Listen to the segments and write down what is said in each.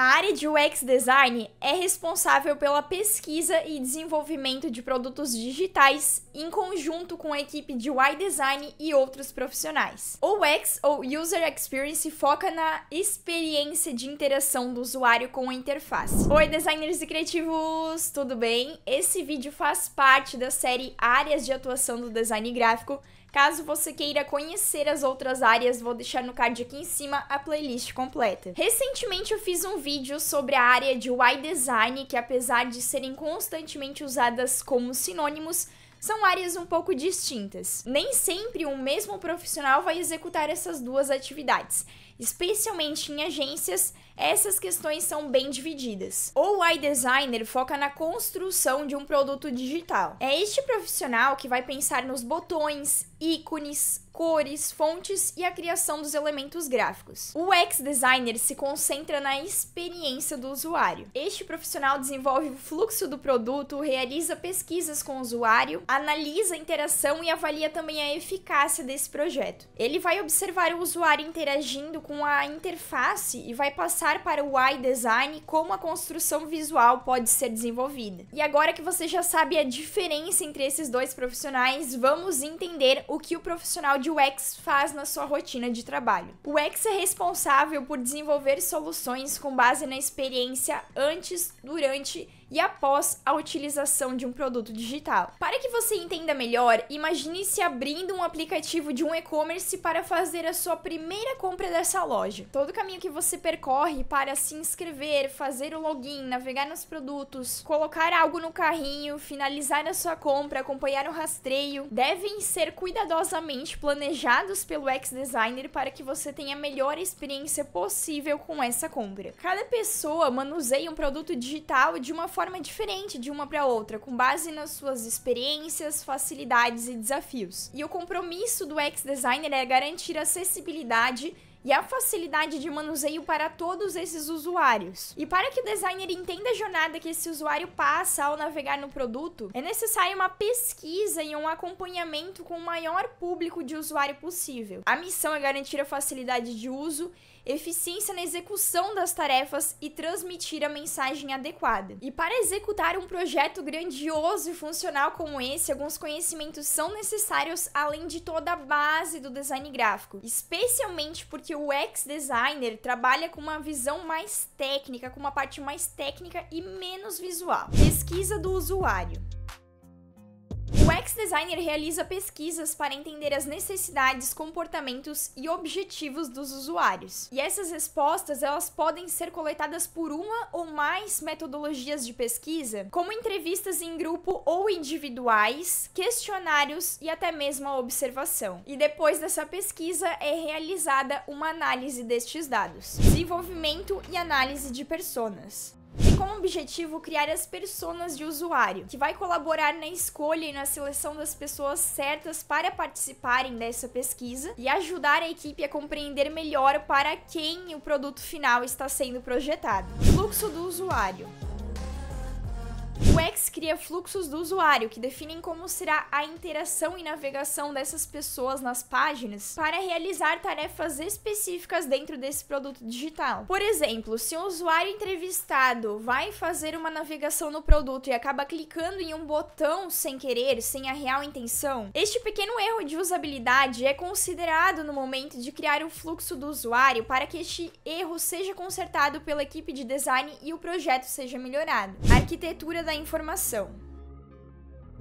A área de UX Design é responsável pela pesquisa e desenvolvimento de produtos digitais em conjunto com a equipe de UI Design e outros profissionais. O UX, ou User Experience, foca na experiência de interação do usuário com a interface. Oi, designers e criativos, tudo bem? Esse vídeo faz parte da série Áreas de Atuação do Design Gráfico Caso você queira conhecer as outras áreas, vou deixar no card aqui em cima a playlist completa. Recentemente eu fiz um vídeo sobre a área de UI design, que apesar de serem constantemente usadas como sinônimos, são áreas um pouco distintas. Nem sempre um mesmo profissional vai executar essas duas atividades especialmente em agências, essas questões são bem divididas. Ou o iDesigner foca na construção de um produto digital. É este profissional que vai pensar nos botões, ícones, cores, fontes e a criação dos elementos gráficos. O UX designer se concentra na experiência do usuário. Este profissional desenvolve o fluxo do produto, realiza pesquisas com o usuário, analisa a interação e avalia também a eficácia desse projeto. Ele vai observar o usuário interagindo com a interface e vai passar para o UI Design como a construção visual pode ser desenvolvida. E agora que você já sabe a diferença entre esses dois profissionais, vamos entender o que o profissional de UX faz na sua rotina de trabalho. O UX é responsável por desenvolver soluções com base na experiência antes, durante e e após a utilização de um produto digital. Para que você entenda melhor, imagine se abrindo um aplicativo de um e-commerce para fazer a sua primeira compra dessa loja. Todo o caminho que você percorre para se inscrever, fazer o login, navegar nos produtos, colocar algo no carrinho, finalizar a sua compra, acompanhar o rastreio, devem ser cuidadosamente planejados pelo ex-designer para que você tenha a melhor experiência possível com essa compra. Cada pessoa manuseia um produto digital de uma forma forma diferente de uma para outra, com base nas suas experiências, facilidades e desafios. E o compromisso do ex designer é garantir acessibilidade e a facilidade de manuseio para todos esses usuários. E para que o designer entenda a jornada que esse usuário passa ao navegar no produto, é necessário uma pesquisa e um acompanhamento com o maior público de usuário possível. A missão é garantir a facilidade de uso eficiência na execução das tarefas e transmitir a mensagem adequada. E para executar um projeto grandioso e funcional como esse, alguns conhecimentos são necessários além de toda a base do design gráfico, especialmente porque o ex designer trabalha com uma visão mais técnica, com uma parte mais técnica e menos visual. Pesquisa do usuário. O ex-designer realiza pesquisas para entender as necessidades, comportamentos e objetivos dos usuários. E essas respostas, elas podem ser coletadas por uma ou mais metodologias de pesquisa, como entrevistas em grupo ou individuais, questionários e até mesmo a observação. E depois dessa pesquisa é realizada uma análise destes dados. Desenvolvimento e análise de personas com o objetivo criar as personas de usuário, que vai colaborar na escolha e na seleção das pessoas certas para participarem dessa pesquisa e ajudar a equipe a compreender melhor para quem o produto final está sendo projetado. Fluxo do usuário. O X cria fluxos do usuário que definem como será a interação e navegação dessas pessoas nas páginas para realizar tarefas específicas dentro desse produto digital. Por exemplo, se um usuário entrevistado vai fazer uma navegação no produto e acaba clicando em um botão sem querer, sem a real intenção, este pequeno erro de usabilidade é considerado no momento de criar o fluxo do usuário para que este erro seja consertado pela equipe de design e o projeto seja melhorado. A arquitetura da da informação.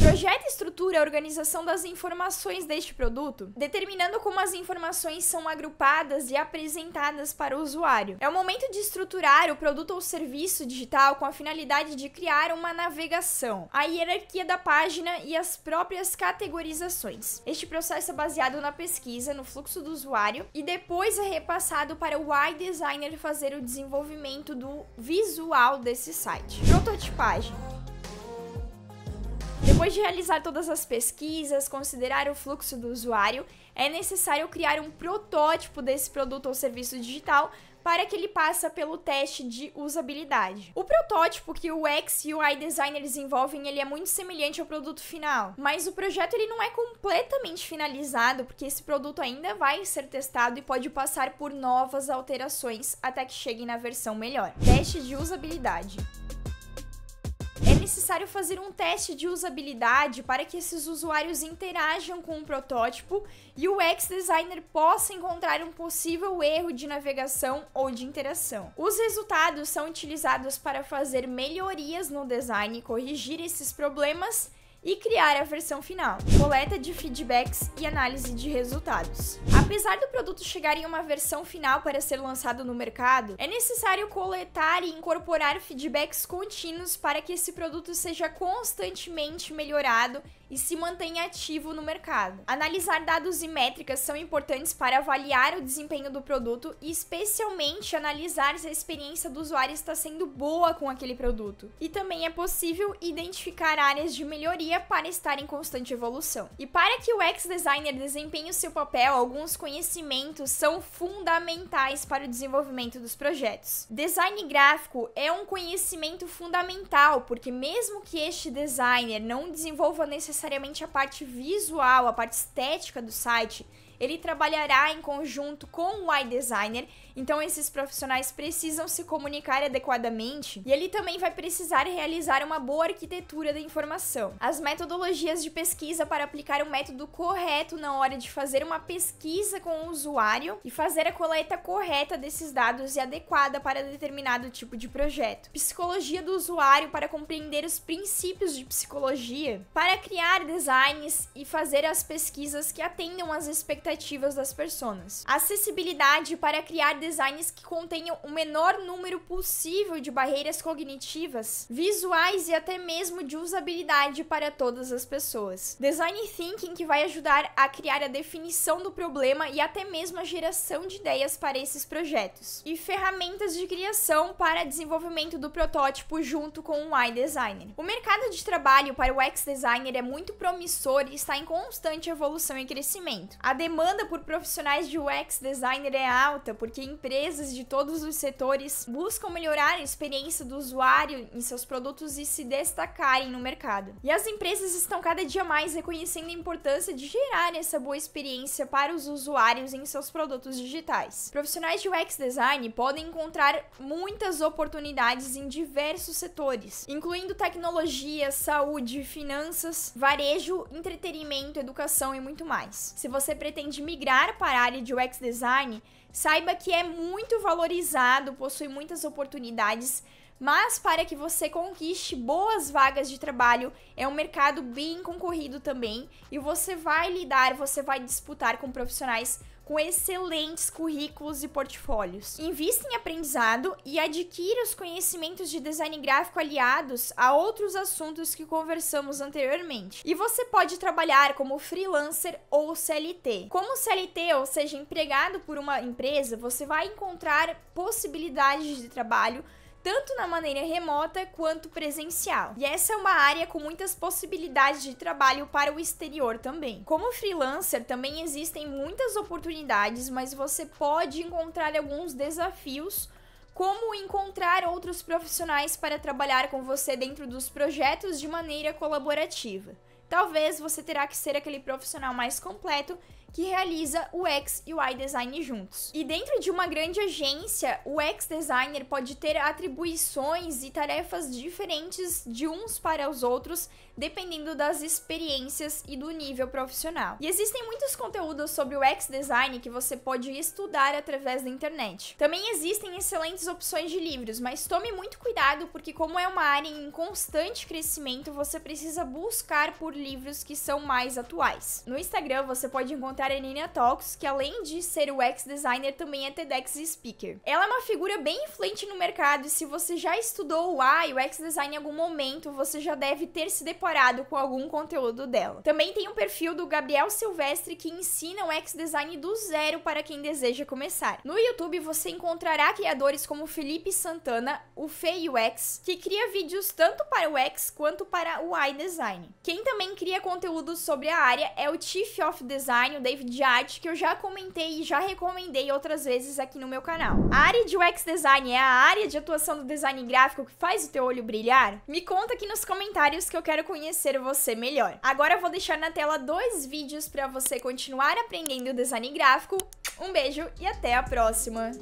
Projeta e estrutura a organização das informações deste produto, determinando como as informações são agrupadas e apresentadas para o usuário. É o momento de estruturar o produto ou serviço digital com a finalidade de criar uma navegação, a hierarquia da página e as próprias categorizações. Este processo é baseado na pesquisa, no fluxo do usuário, e depois é repassado para o UI designer fazer o desenvolvimento do visual desse site. Prototipagem depois de realizar todas as pesquisas, considerar o fluxo do usuário, é necessário criar um protótipo desse produto ou serviço digital para que ele passe pelo teste de usabilidade. O protótipo que o UX e o UI designer desenvolvem, ele é muito semelhante ao produto final, mas o projeto ele não é completamente finalizado, porque esse produto ainda vai ser testado e pode passar por novas alterações até que chegue na versão melhor. Teste de usabilidade. É necessário fazer um teste de usabilidade para que esses usuários interajam com o protótipo e o ex designer possa encontrar um possível erro de navegação ou de interação. Os resultados são utilizados para fazer melhorias no design, corrigir esses problemas e criar a versão final, coleta de feedbacks e análise de resultados. Apesar do produto chegar em uma versão final para ser lançado no mercado, é necessário coletar e incorporar feedbacks contínuos para que esse produto seja constantemente melhorado e se mantenha ativo no mercado. Analisar dados e métricas são importantes para avaliar o desempenho do produto e especialmente analisar se a experiência do usuário está sendo boa com aquele produto. E também é possível identificar áreas de melhoria tecnologia para estar em constante evolução. E para que o ex-designer desempenhe o seu papel, alguns conhecimentos são fundamentais para o desenvolvimento dos projetos. Design gráfico é um conhecimento fundamental, porque mesmo que este designer não desenvolva necessariamente a parte visual, a parte estética do site, ele trabalhará em conjunto com o iDesigner, então esses profissionais precisam se comunicar adequadamente e ele também vai precisar realizar uma boa arquitetura da informação. As metodologias de pesquisa para aplicar o método correto na hora de fazer uma pesquisa com o usuário e fazer a coleta correta desses dados e adequada para determinado tipo de projeto. Psicologia do usuário para compreender os princípios de psicologia, para criar designs e fazer as pesquisas que atendam às expectativas afetivas das pessoas. Acessibilidade para criar designs que contenham o menor número possível de barreiras cognitivas, visuais e até mesmo de usabilidade para todas as pessoas. Design thinking que vai ajudar a criar a definição do problema e até mesmo a geração de ideias para esses projetos. E ferramentas de criação para desenvolvimento do protótipo junto com o iDesigner. O mercado de trabalho para o UX designer é muito promissor e está em constante evolução e crescimento. A demanda demanda por profissionais de UX designer é alta, porque empresas de todos os setores buscam melhorar a experiência do usuário em seus produtos e se destacarem no mercado. E as empresas estão cada dia mais reconhecendo a importância de gerar essa boa experiência para os usuários em seus produtos digitais. Profissionais de UX design podem encontrar muitas oportunidades em diversos setores, incluindo tecnologia, saúde, finanças, varejo, entretenimento, educação e muito mais. Se você pretende pretende migrar para a área de UX design, saiba que é muito valorizado, possui muitas oportunidades, mas para que você conquiste boas vagas de trabalho, é um mercado bem concorrido também, e você vai lidar, você vai disputar com profissionais com excelentes currículos e portfólios. Invista em aprendizado e adquira os conhecimentos de design gráfico aliados a outros assuntos que conversamos anteriormente. E você pode trabalhar como freelancer ou CLT. Como CLT, ou seja, empregado por uma empresa, você vai encontrar possibilidades de trabalho tanto na maneira remota quanto presencial. E essa é uma área com muitas possibilidades de trabalho para o exterior também. Como freelancer, também existem muitas oportunidades, mas você pode encontrar alguns desafios como encontrar outros profissionais para trabalhar com você dentro dos projetos de maneira colaborativa talvez você terá que ser aquele profissional mais completo que realiza o X e o Y design juntos. E dentro de uma grande agência, o X designer pode ter atribuições e tarefas diferentes de uns para os outros, dependendo das experiências e do nível profissional. E existem muitos conteúdos sobre o X design que você pode estudar através da internet. Também existem excelentes opções de livros, mas tome muito cuidado porque como é uma área em constante crescimento, você precisa buscar por livros que são mais atuais. No Instagram você pode encontrar a Nina Talks, que além de ser o UX designer, também é TEDx speaker. Ela é uma figura bem influente no mercado e se você já estudou o o UX design em algum momento, você já deve ter se deparado com algum conteúdo dela. Também tem um perfil do Gabriel Silvestre que ensina o UX design do zero para quem deseja começar. No YouTube você encontrará criadores como Felipe Santana, o Fei UX, que cria vídeos tanto para o UX quanto para o design. Quem também quem cria conteúdo sobre a área é o Chief of Design, o David Jad, que eu já comentei e já recomendei outras vezes aqui no meu canal. A área de UX Design é a área de atuação do design gráfico que faz o teu olho brilhar? Me conta aqui nos comentários que eu quero conhecer você melhor. Agora eu vou deixar na tela dois vídeos para você continuar aprendendo design gráfico. Um beijo e até a próxima!